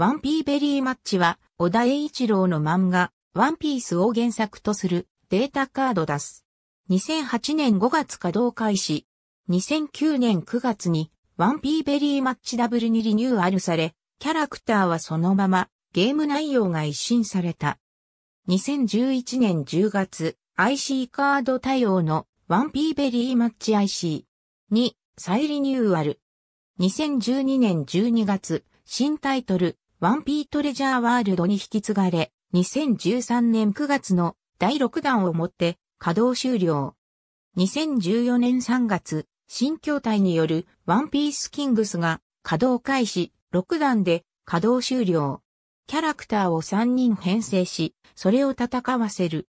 ワンピーベリーマッチは、小田栄一郎の漫画、ワンピースを原作とするデータカード出す。2008年5月稼働開始。2009年9月に、ワンピーベリーマッチダブルにリニューアルされ、キャラクターはそのまま、ゲーム内容が一新された。2011年10月、IC カード対応のワンピーベリーマッチ IC に再リニューアル。2012年12月、新タイトル、ワンピートレジャーワールドに引き継がれ、2013年9月の第6弾をもって稼働終了。2014年3月、新筐体によるワンピースキングスが稼働開始6弾で稼働終了。キャラクターを3人編成し、それを戦わせる。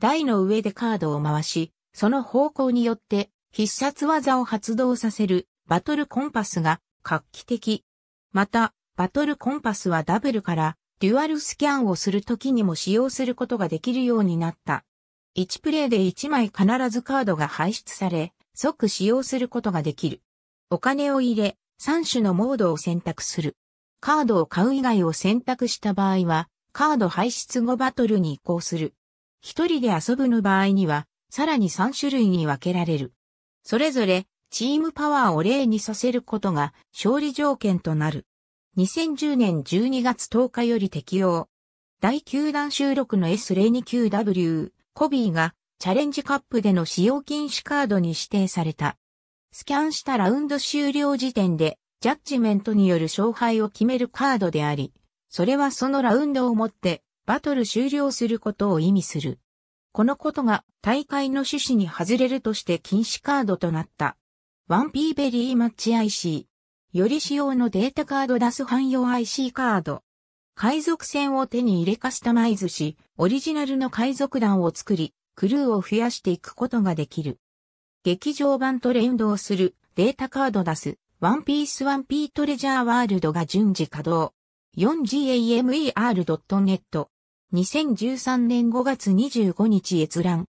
台の上でカードを回し、その方向によって必殺技を発動させるバトルコンパスが画期的。また、バトルコンパスはダブルからデュアルスキャンをするときにも使用することができるようになった。1プレイで1枚必ずカードが排出され、即使用することができる。お金を入れ、3種のモードを選択する。カードを買う以外を選択した場合は、カード排出後バトルに移行する。1人で遊ぶの場合には、さらに3種類に分けられる。それぞれ、チームパワーを例にさせることが勝利条件となる。2010年12月10日より適用。第9弾収録の S029W、コビーがチャレンジカップでの使用禁止カードに指定された。スキャンしたラウンド終了時点で、ジャッジメントによる勝敗を決めるカードであり、それはそのラウンドをもって、バトル終了することを意味する。このことが大会の趣旨に外れるとして禁止カードとなった。1P ベリーマッチ IC。より仕様のデータカード出す汎用 IC カード。海賊船を手に入れカスタマイズし、オリジナルの海賊団を作り、クルーを増やしていくことができる。劇場版と連動するデータカード出す、ワンピースワンピートレジャーワールドが順次稼働。4gamer.net 2013年5月25日閲覧。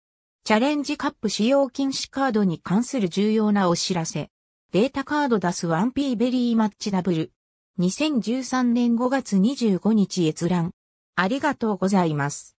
チャレンジカップ使用禁止カードに関する重要なお知らせ。データカードダスピーベリーマッチダブル。2013年5月25日閲覧。ありがとうございます。